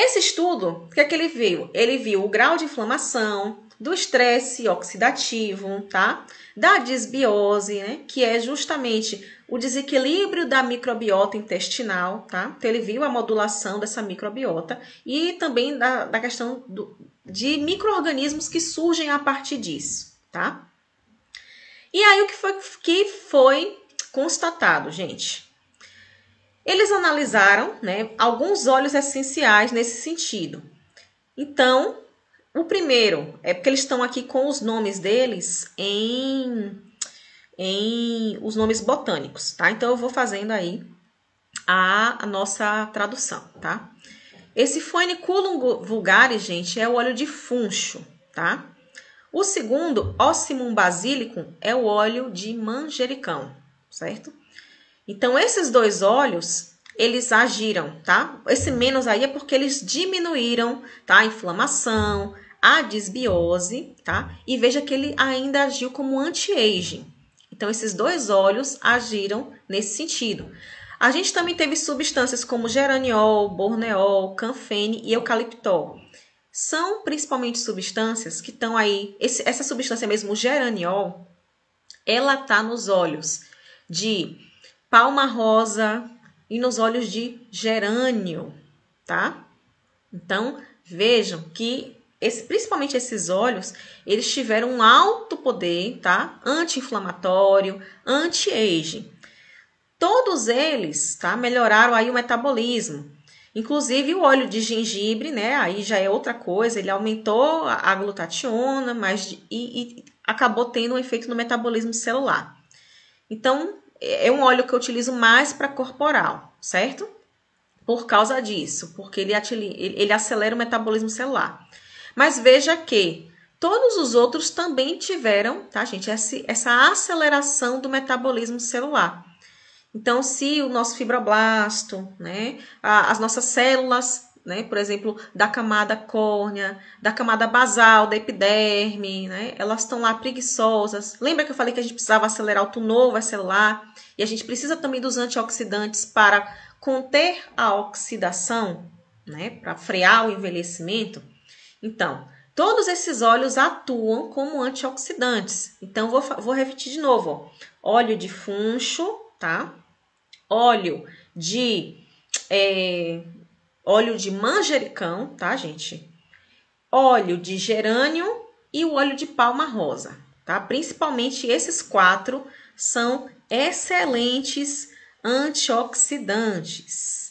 Esse estudo, o que é que ele viu? Ele viu o grau de inflamação, do estresse oxidativo, tá? Da disbiose, né? Que é justamente o desequilíbrio da microbiota intestinal, tá? Então, ele viu a modulação dessa microbiota e também da, da questão do, de micro-organismos que surgem a partir disso, tá? E aí, o que foi, que foi constatado, gente? Eles analisaram né, alguns óleos essenciais nesse sentido. Então, o primeiro, é porque eles estão aqui com os nomes deles em, em os nomes botânicos, tá? Então, eu vou fazendo aí a, a nossa tradução, tá? Esse Foeniculum vulgaris, gente, é o óleo de funcho, tá? O segundo, Ossimum basilicum, é o óleo de manjericão, certo? Então, esses dois olhos, eles agiram, tá? Esse menos aí é porque eles diminuíram, tá? A inflamação, a desbiose, tá? E veja que ele ainda agiu como anti-aging. Então, esses dois olhos agiram nesse sentido. A gente também teve substâncias como geraniol, borneol, canfene e eucaliptol. São principalmente substâncias que estão aí. Esse, essa substância mesmo, geraniol, ela tá nos olhos de palma rosa e nos olhos de gerânio, tá? Então, vejam que esse, principalmente esses óleos, eles tiveram um alto poder, tá? Anti-inflamatório, anti-aging. Todos eles, tá? Melhoraram aí o metabolismo. Inclusive o óleo de gengibre, né? Aí já é outra coisa. Ele aumentou a glutationa, mas e, e acabou tendo um efeito no metabolismo celular. Então, é, é um óleo que eu utilizo mais para corporal, certo? Por causa disso, porque ele, ele acelera o metabolismo celular. Mas veja que todos os outros também tiveram, tá, gente, essa aceleração do metabolismo celular. Então, se o nosso fibroblasto, né, as nossas células né? Por exemplo, da camada córnea, da camada basal, da epiderme, né? Elas estão lá preguiçosas. Lembra que eu falei que a gente precisava acelerar o turnover celular? E a gente precisa também dos antioxidantes para conter a oxidação, né? Para frear o envelhecimento. Então, todos esses óleos atuam como antioxidantes. Então, vou, vou repetir de novo: ó. óleo de funcho, tá? Óleo de é, óleo de manjericão, tá, gente? Óleo de gerânio e o óleo de palma rosa, tá? Principalmente esses quatro são excelentes antioxidantes.